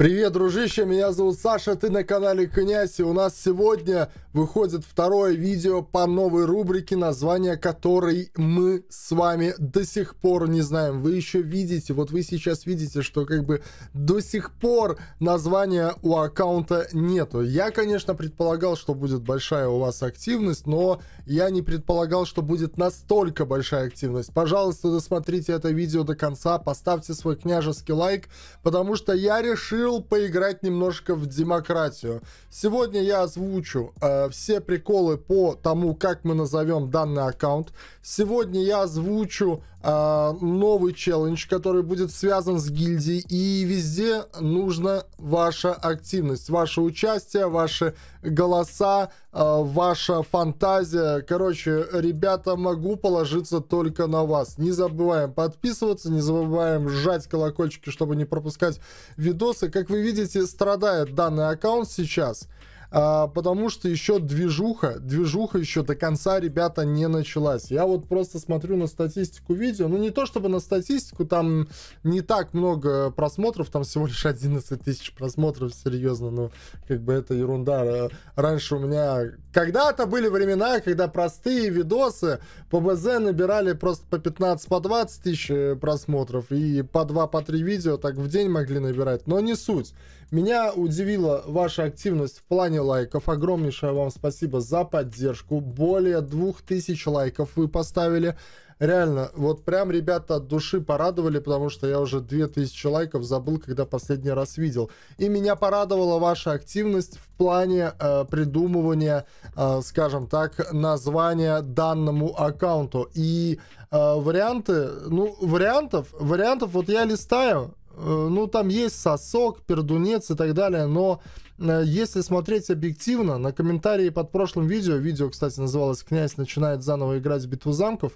Привет, дружище, меня зовут Саша, ты на канале Князь, и у нас сегодня выходит второе видео по новой рубрике, название которой мы с вами до сих пор не знаем. Вы еще видите, вот вы сейчас видите, что как бы до сих пор названия у аккаунта нету. Я, конечно, предполагал, что будет большая у вас активность, но я не предполагал, что будет настолько большая активность. Пожалуйста, досмотрите это видео до конца, поставьте свой княжеский лайк, потому что я решил решил поиграть немножко в демократию. Сегодня я озвучу э, все приколы по тому, как мы назовем данный аккаунт. Сегодня я озвучу э, новый челлендж, который будет связан с гильдией. И везде нужна ваша активность, ваше участие, ваши голоса, э, ваша фантазия. Короче, ребята, могу положиться только на вас. Не забываем подписываться, не забываем сжать колокольчики, чтобы не пропускать видосы. Как вы видите, страдает данный аккаунт сейчас. Сейчас а, потому что еще движуха, движуха еще до конца, ребята, не началась. Я вот просто смотрю на статистику видео, ну не то чтобы на статистику, там не так много просмотров, там всего лишь 11 тысяч просмотров, серьезно, ну как бы это ерунда. Э, раньше у меня, когда-то были времена, когда простые видосы по БЗ набирали просто по 15, по 20 тысяч э, просмотров и по 2, по 3 видео так в день могли набирать, но не суть. Меня удивила ваша активность в плане лайков. Огромнейшее вам спасибо за поддержку. Более 2000 лайков вы поставили. Реально, вот прям ребята от души порадовали, потому что я уже 2000 лайков забыл, когда последний раз видел. И меня порадовала ваша активность в плане э, придумывания, э, скажем так, названия данному аккаунту. И э, варианты, ну, вариантов, вариантов вот я листаю, Э, ну, там есть сосок, пердунец и так далее, но э, если смотреть объективно, на комментарии под прошлым видео, видео, кстати, называлось «Князь начинает заново играть в битву замков»,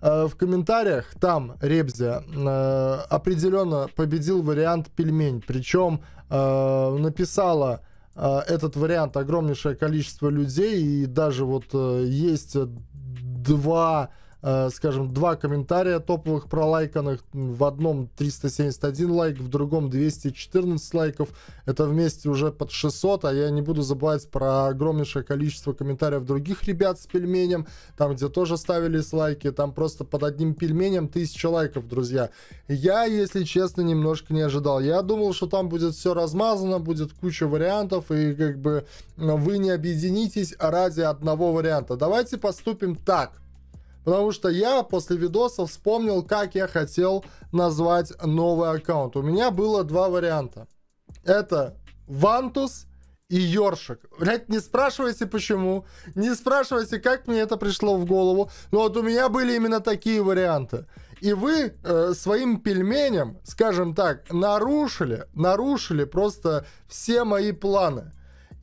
э, в комментариях там Ребзя определенно победил вариант пельмень, причем написала этот вариант огромнейшее количество людей, и даже вот есть два Э, скажем, два комментария топовых пролайканных, в одном 371 лайк, в другом 214 лайков, это вместе уже под 600, а я не буду забывать про огромнейшее количество комментариев других ребят с пельменем, там, где тоже ставились лайки, там просто под одним пельменем 1000 лайков, друзья. Я, если честно, немножко не ожидал. Я думал, что там будет все размазано, будет куча вариантов, и как бы вы не объединитесь ради одного варианта. Давайте поступим так. Потому что я после видоса вспомнил, как я хотел назвать новый аккаунт. У меня было два варианта. Это Вантус и Йоршик. Блять, не спрашивайте почему, не спрашивайте, как мне это пришло в голову, но вот у меня были именно такие варианты. И вы э, своим пельменем, скажем так, нарушили, нарушили просто все мои планы.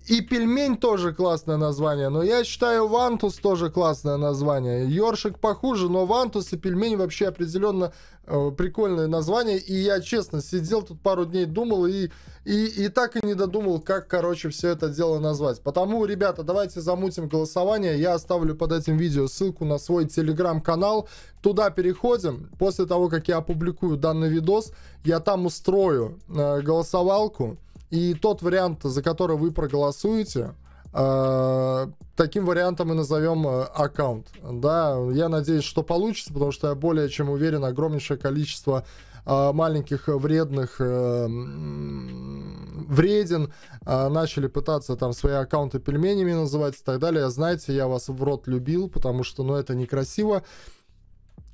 И пельмень тоже классное название, но я считаю вантус тоже классное название. Ёршик похуже, но вантус и пельмень вообще определенно э, прикольное название. И я честно сидел тут пару дней, думал и, и, и так и не додумал, как, короче, все это дело назвать. Потому, ребята, давайте замутим голосование. Я оставлю под этим видео ссылку на свой телеграм-канал. Туда переходим. После того, как я опубликую данный видос, я там устрою э, голосовалку. И тот вариант, за который вы проголосуете, э, таким вариантом и назовем э, аккаунт. Да, я надеюсь, что получится, потому что я более чем уверен, огромнейшее количество э, маленьких вредных э, вреден, э, начали пытаться там свои аккаунты пельменями называть и так далее. Знаете, я вас в рот любил, потому что, ну, это некрасиво.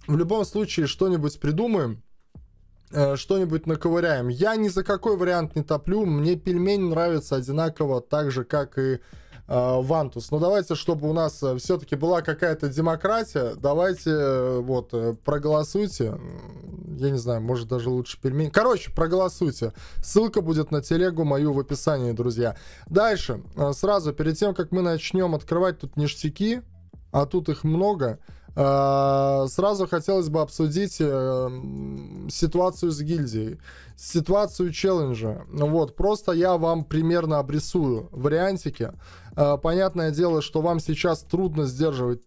В любом случае, что-нибудь придумаем. Э, что-нибудь наковыряем. Я ни за какой вариант не топлю, мне пельмени нравятся одинаково, так же, как и э, Вантус. Но давайте, чтобы у нас э, все-таки была какая-то демократия, давайте э, вот проголосуйте. Я не знаю, может даже лучше пельмени. Короче, проголосуйте. Ссылка будет на телегу мою в описании, друзья. Дальше, сразу перед тем, как мы начнем открывать тут ништяки, а тут их много, Э, сразу хотелось бы обсудить э, ситуацию с гильдией, ситуацию челленджа. Ну вот, просто я вам примерно обрисую вариантики. Э, понятное дело, что вам сейчас трудно сдерживать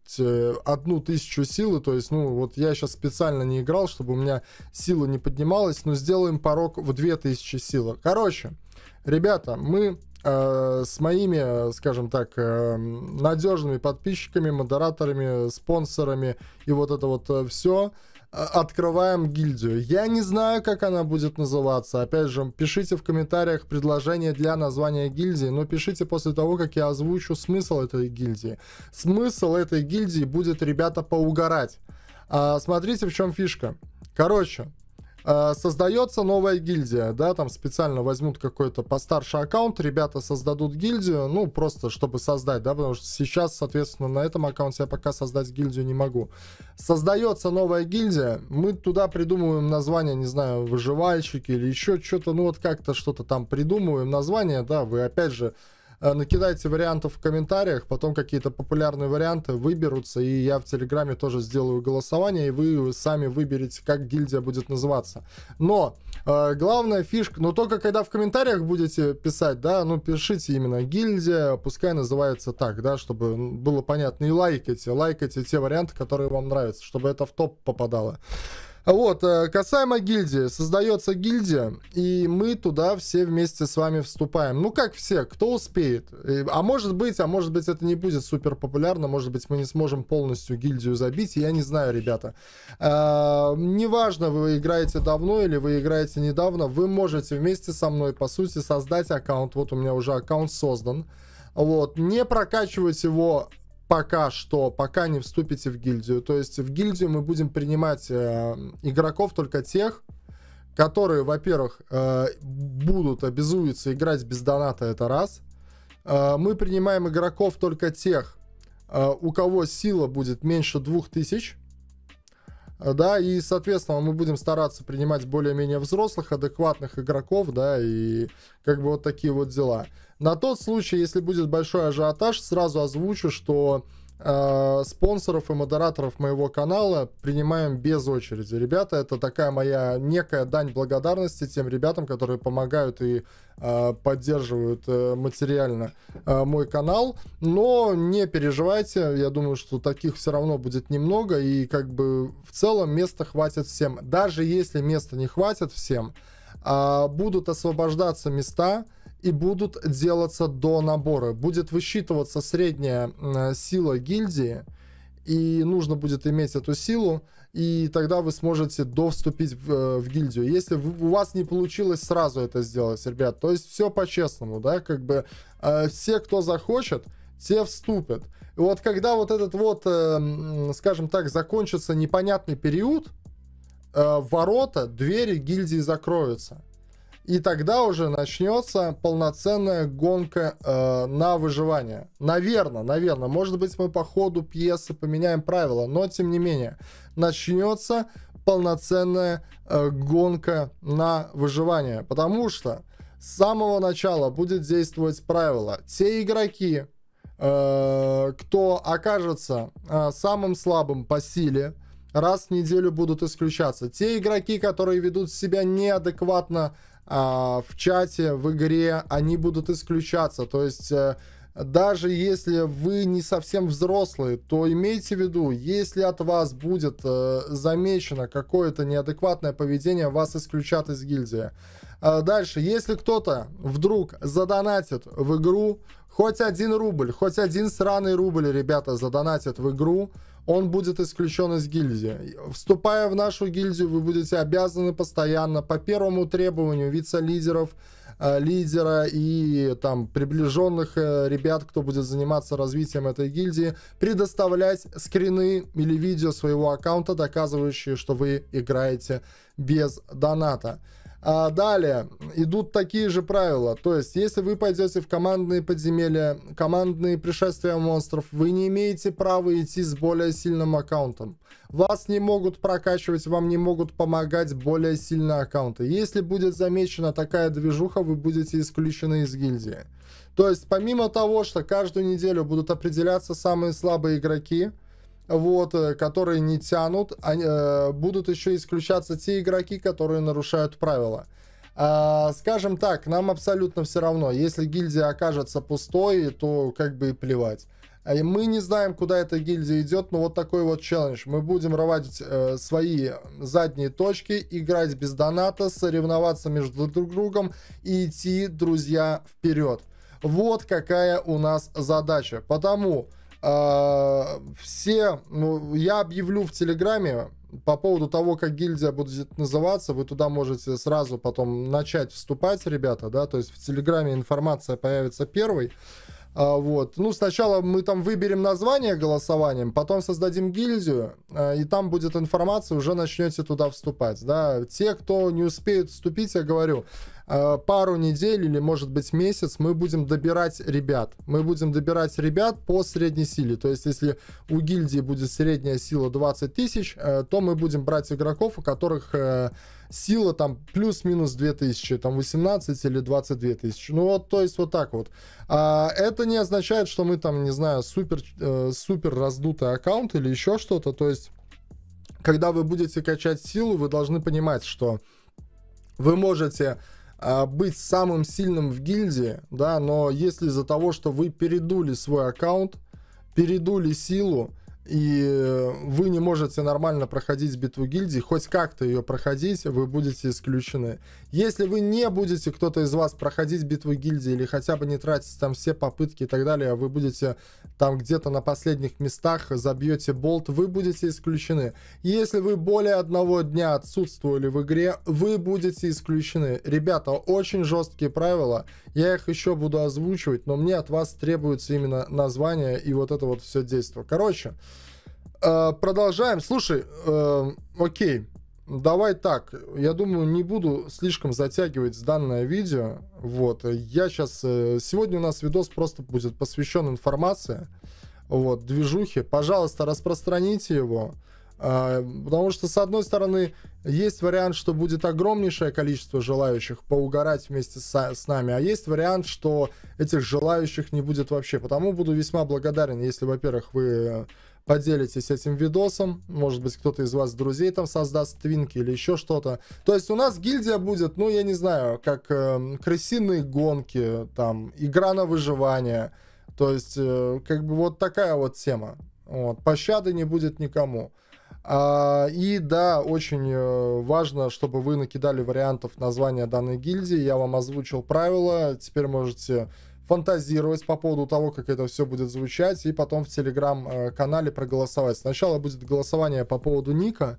одну тысячу силы, то есть, ну, вот я сейчас специально не играл, чтобы у меня сила не поднималась, но сделаем порог в две тысячи силы. Короче, ребята, мы Э, с моими, э, скажем так, э, надежными подписчиками, модераторами, спонсорами и вот это вот все открываем гильдию. Я не знаю, как она будет называться. Опять же, пишите в комментариях предложение для названия гильдии, но пишите после того, как я озвучу смысл этой гильдии. Смысл этой гильдии будет, ребята, поугарать. А, смотрите, в чем фишка. Короче, Э, создается новая гильдия, да, там специально возьмут какой-то постарше аккаунт, ребята создадут гильдию, ну, просто чтобы создать, да, потому что сейчас, соответственно, на этом аккаунте я пока создать гильдию не могу. Создается новая гильдия, мы туда придумываем название, не знаю, выживальщики или еще что-то, ну, вот как-то что-то там придумываем название, да, вы опять же Э, накидайте вариантов в комментариях, потом какие-то популярные варианты выберутся, и я в Телеграме тоже сделаю голосование, и вы сами выберете, как гильдия будет называться. Но э, главная фишка, но только когда в комментариях будете писать, да, ну пишите именно гильдия, пускай называется так, да, чтобы было понятно, и лайкайте, лайкайте те варианты, которые вам нравятся, чтобы это в топ попадало. Вот, э, касаемо гильдии. Создается гильдия, и мы туда все вместе с вами вступаем. Ну, как все, кто успеет. А может быть, а может быть, это не будет супер популярно, может быть, мы не сможем полностью гильдию забить, я не знаю, ребята. Э, неважно, вы играете давно или вы играете недавно, вы можете вместе со мной, по сути, создать аккаунт. Вот у меня уже аккаунт создан. Вот, не прокачивать его пока что, пока не вступите в гильдию. То есть в гильдию мы будем принимать э, игроков только тех, которые, во-первых, э, будут, обязуются играть без доната, это раз. Э, мы принимаем игроков только тех, э, у кого сила будет меньше 2000. Э, да, и, соответственно, мы будем стараться принимать более-менее взрослых, адекватных игроков, да, и как бы вот такие вот дела. На тот случай, если будет большой ажиотаж, сразу озвучу, что э, спонсоров и модераторов моего канала принимаем без очереди. Ребята, это такая моя некая дань благодарности тем ребятам, которые помогают и э, поддерживают э, материально э, мой канал. Но не переживайте, я думаю, что таких все равно будет немного, и как бы в целом места хватит всем. Даже если места не хватит всем, э, будут освобождаться места, и будут делаться до набора. Будет высчитываться средняя сила гильдии, и нужно будет иметь эту силу, и тогда вы сможете доступить в, э, в гильдию. Если у вас не получилось сразу это сделать, ребят, то есть все по-честному, да, как бы э, все, кто захочет, все вступят. И вот когда вот этот вот, э, скажем так, закончится непонятный период, э, ворота, двери гильдии закроются. И тогда уже начнется полноценная гонка э, на выживание. Наверное, наверное. Может быть, мы по ходу пьесы поменяем правила, но тем не менее. Начнется полноценная э, гонка на выживание. Потому что с самого начала будет действовать правило. Те игроки, э, кто окажется э, самым слабым по силе, раз в неделю будут исключаться. Те игроки, которые ведут себя неадекватно а, в чате, в игре, они будут исключаться. То есть э, даже если вы не совсем взрослые, то имейте в виду, если от вас будет э, замечено какое-то неадекватное поведение, вас исключат из гильдии. Э, дальше, если кто-то вдруг задонатит в игру, хоть один рубль, хоть один сраный рубль, ребята, задонатит в игру, он будет исключен из гильдии. Вступая в нашу гильдию, вы будете обязаны постоянно по первому требованию вице-лидеров, э, лидера и там приближенных э, ребят, кто будет заниматься развитием этой гильдии, предоставлять скрины или видео своего аккаунта, доказывающие, что вы играете без доната. А далее идут такие же правила. То есть, если вы пойдете в командные подземелья, командные пришествия монстров, вы не имеете права идти с более сильным аккаунтом. Вас не могут прокачивать, вам не могут помогать более сильные аккаунты. Если будет замечена такая движуха, вы будете исключены из гильдии. То есть, помимо того, что каждую неделю будут определяться самые слабые игроки, вот, э, которые не тянут, они, э, будут еще исключаться те игроки, которые нарушают правила. А, скажем так, нам абсолютно все равно. Если гильдия окажется пустой, то как бы и плевать. А и мы не знаем, куда эта гильдия идет, но вот такой вот челлендж. Мы будем рвать э, свои задние точки, играть без доната, соревноваться между друг другом и идти, друзья, вперед. Вот какая у нас задача. Потому... А, все, ну, я объявлю в Телеграме по поводу того, как гильдия будет называться, вы туда можете сразу потом начать вступать, ребята, да, то есть в Телеграме информация появится первой. А, вот. Ну, сначала мы там выберем название голосованием, потом создадим гильдию, а, и там будет информация, уже начнете туда вступать. Да? Те, кто не успеет вступить, я говорю, а, пару недель или, может быть, месяц мы будем добирать ребят. Мы будем добирать ребят по средней силе. То есть, если у гильдии будет средняя сила 20 тысяч, э, то мы будем брать игроков, у которых э, сила там плюс-минус 2000, там 18 или 22 тысячи. Ну вот, то есть вот так вот. А, это не означает, что мы там, не знаю, супер, э, супер раздутый аккаунт или еще что-то. То есть, когда вы будете качать силу, вы должны понимать, что вы можете а, быть самым сильным в гильдии, да, но если из-за того, что вы передули свой аккаунт, передули силу, и э, вы не можете нормально проходить битву гильдии, хоть как-то ее проходить, вы будете исключены. Если вы не будете, кто-то из вас, проходить битву гильдии или хотя бы не тратить там все попытки и так далее, а вы будете там где-то на последних местах, забьете болт, вы будете исключены. Если вы более одного дня отсутствовали в игре, вы будете исключены. Ребята, очень жесткие правила, я их еще буду озвучивать, но мне от вас требуется именно название и вот это вот все действие. Короче, Э, продолжаем. Слушай, э, окей. Давай так, я думаю, не буду слишком затягивать данное видео. Вот, я сейчас... Э, сегодня у нас видос просто будет посвящен информации, вот, движухе. Пожалуйста, распространите его. Э, потому что, с одной стороны, есть вариант, что будет огромнейшее количество желающих поугарать вместе с, с нами, а есть вариант, что этих желающих не будет вообще. Потому буду весьма благодарен, если, во-первых, вы поделитесь этим видосом. Может быть, кто-то из вас друзей там создаст твинки или еще что-то. То есть у нас гильдия будет, ну, я не знаю, как э, крысиные гонки, там, игра на выживание. То есть, э, как бы вот такая вот тема. Вот. Пощады не будет никому. А, и да, очень э, важно, чтобы вы накидали вариантов названия данной гильдии. Я вам озвучил правила. Теперь можете фантазировать по поводу того, как это все будет звучать, и потом в телеграм-канале проголосовать. Сначала будет голосование по поводу ника,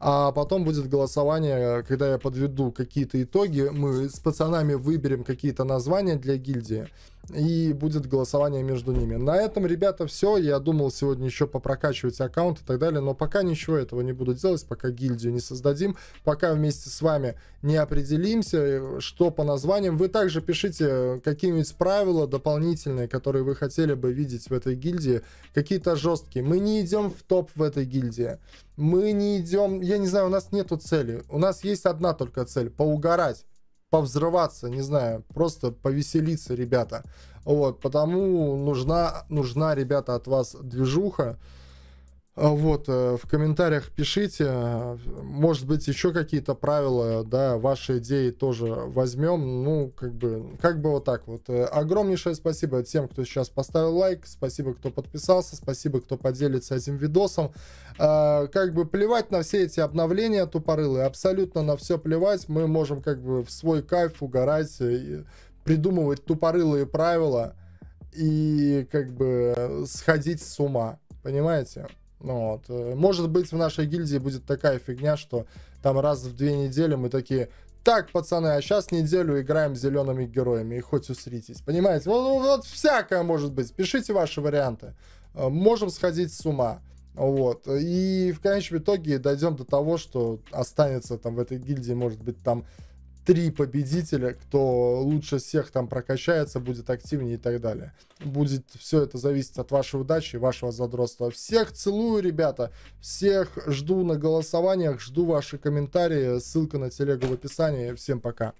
а потом будет голосование, когда я подведу какие-то итоги, мы с пацанами выберем какие-то названия для гильдии, и будет голосование между ними. На этом, ребята, все. Я думал сегодня еще попрокачивать аккаунт и так далее, но пока ничего этого не буду делать, пока гильдию не создадим, пока вместе с вами не определимся, э, что по названиям. Вы также пишите э, какие-нибудь правила дополнительные, которые вы хотели бы видеть в этой гильдии, какие-то жесткие. Мы не идем в топ в этой гильдии. Мы не идем, я не знаю, у нас нету цели. У нас есть одна только цель, поугарать повзрываться, не знаю, просто повеселиться, ребята. Вот, потому нужна, нужна, ребята, от вас движуха. А, вот, э, в комментариях пишите, может быть, еще какие-то правила, да, ваши идеи тоже возьмем, ну, как бы, как бы вот так вот. Э, огромнейшее спасибо тем, кто сейчас поставил лайк, спасибо, кто подписался, спасибо, кто поделится этим видосом. А, как бы плевать на все эти обновления тупорылые, абсолютно на все плевать, мы можем как бы в свой кайф угорать, придумывать тупорылые правила и как бы сходить с ума, понимаете? Ну вот. Э, может быть, в нашей гильдии будет такая фигня, что там раз в две недели мы такие, так, пацаны, а сейчас неделю играем с зелеными героями и хоть усритесь. Понимаете? Вот, вот всякое может быть. Пишите ваши варианты. Э, можем сходить с ума. Вот. И в конечном итоге дойдем до того, что останется там в этой гильдии, может быть, там три победителя, кто лучше всех там прокачается, будет активнее и так далее. Будет все это зависеть от вашей удачи и вашего задротства. Всех целую, ребята. Всех жду на голосованиях, жду ваши комментарии. Ссылка на телегу в описании. Всем пока.